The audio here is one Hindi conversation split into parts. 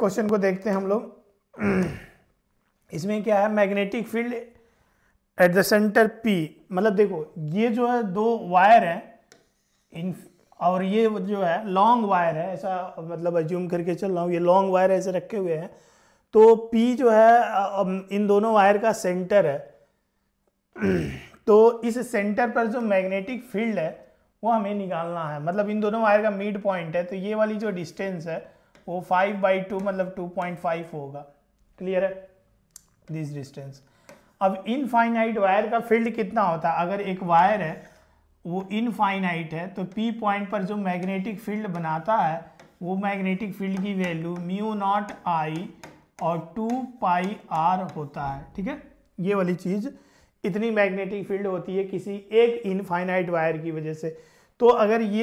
क्वेश्चन को देखते हैं हम लोग इसमें क्या है magnetic field at the centre P मतलब देखो ये जो है दो वायर है इन और ये जो है लॉन्ग वायर है ऐसा मतलब एज्यूम करके चल रहा हूँ ये लॉन्ग वायर ऐसे रखे हुए हैं तो पी जो है इन दोनों वायर का सेंटर है तो इस सेंटर पर जो मैग्नेटिक फील्ड है वो हमें निकालना है मतलब इन दोनों वायर का मिड पॉइंट है तो ये वाली जो डिस्टेंस है वो फाइव बाई टू मतलब टू पॉइंट फाइव होगा क्लियर है दिस डिस्टेंस अब इनफाइनाइट वायर का फील्ड कितना होता है अगर एक वायर है वो इनफाइनाइट है तो पी पॉइंट पर जो मैग्नेटिक फील्ड बनाता है वो मैग्नेटिक फील्ड की वैल्यू म्यू नॉट आई और टू पाई आर होता है ठीक है ये वाली चीज़ इतनी मैग्नेटिक फील्ड होती है किसी एक इनफाइनाइट वायर की वजह से तो अगर ये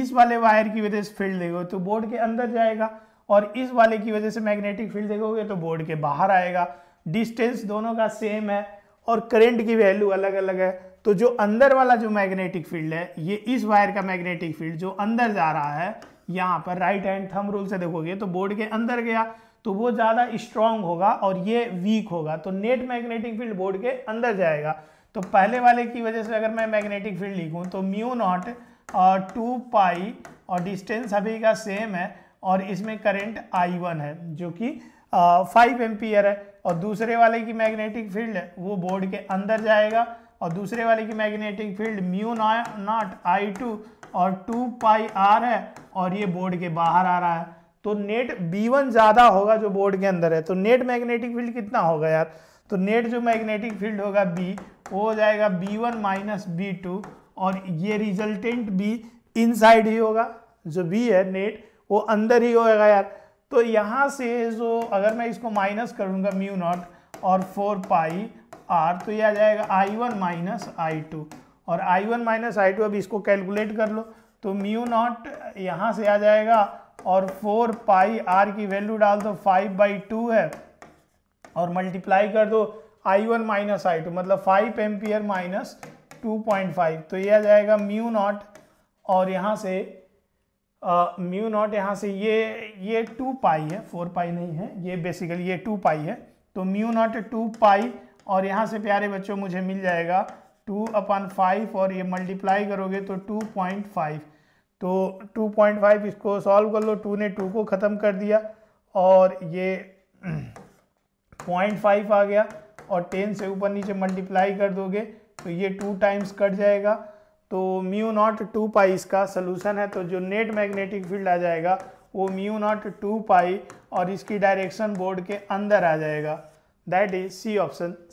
इस वाले वायर की वजह से फील्ड देखोगे तो बोर्ड के अंदर जाएगा और इस वाले की वजह से मैग्नेटिक फील्ड देखोगे तो बोर्ड के बाहर आएगा डिस्टेंस दोनों का सेम है और करंट की वैल्यू अलग अलग है तो जो अंदर वाला जो मैग्नेटिक फील्ड है ये इस वायर का मैग्नेटिक फील्ड जो अंदर जा रहा है यहाँ पर राइट हैंड थम रूल से देखोगे तो बोर्ड के अंदर गया तो वो ज़्यादा स्ट्रांग होगा और ये वीक होगा तो नेट मैग्नेटिक फील्ड बोर्ड के अंदर जाएगा तो पहले वाले की वजह से अगर मैं मैग्नेटिक फील्ड लिखूँ तो म्यू नॉट टू पाई और डिस्टेंस अभी का सेम है और इसमें करंट आई वन है जो कि फाइव एम्पियर है और दूसरे वाले की मैग्नेटिक फील्ड है वो बोर्ड के अंदर जाएगा और दूसरे वाले की magnetic field mu naught I two और टू पाई आर है और ये बोर्ड के बाहर आ रहा है तो नेट बी वन ज़्यादा होगा जो बोर्ड के अंदर है तो नेट मैग्नेटिक फील्ड कितना होगा यार तो नेट जो मैग्नेटिक फील्ड होगा बी वो हो जाएगा B one minus B two और ये रिजल्टेंट बी इनसाइड ही होगा जो बी है नेट वो अंदर ही होगा यार तो यहाँ से जो अगर मैं इसको माइनस करूँगा म्यू नॉट और फोर पाई आर तो ये आ जाएगा I one minus I two और I one minus I two अब इसको कैलकुलेट कर लो तो म्यू नॉट यहाँ से आ जाएगा और फोर पाई आर की वैल्यू डाल दो फाइव बाई टू है और मल्टीप्लाई कर दो I one minus I two मतलब five ampere minus two point five तो ये आ जाएगा म्यू नॉट और यहाँ से म्यू नॉट यहाँ से ये ये टू पाई है फोर पाई नहीं है ये बेसिकली ये टू पाई है तो म्यू नॉट टू पाई और यहाँ से प्यारे बच्चों मुझे मिल जाएगा टू अपन फाइव और ये मल्टीप्लाई करोगे तो टू पॉइंट फाइव तो टू पॉइंट फाइव इसको सॉल्व कर लो टू ने टू को ख़त्म कर दिया और ये पॉइंट फाइव आ गया और टेन से ऊपर नीचे मल्टीप्लाई कर दोगे तो ये टू टाइम्स कट जाएगा तो म्यू नॉट टू पाई इसका सोलूशन है तो जो नेट मैग्नेटिक फील्ड आ जाएगा वो म्यू नॉट टू पाई और इसकी डायरेक्शन बोर्ड के अंदर आ जाएगा दैट इज सी ऑप्शन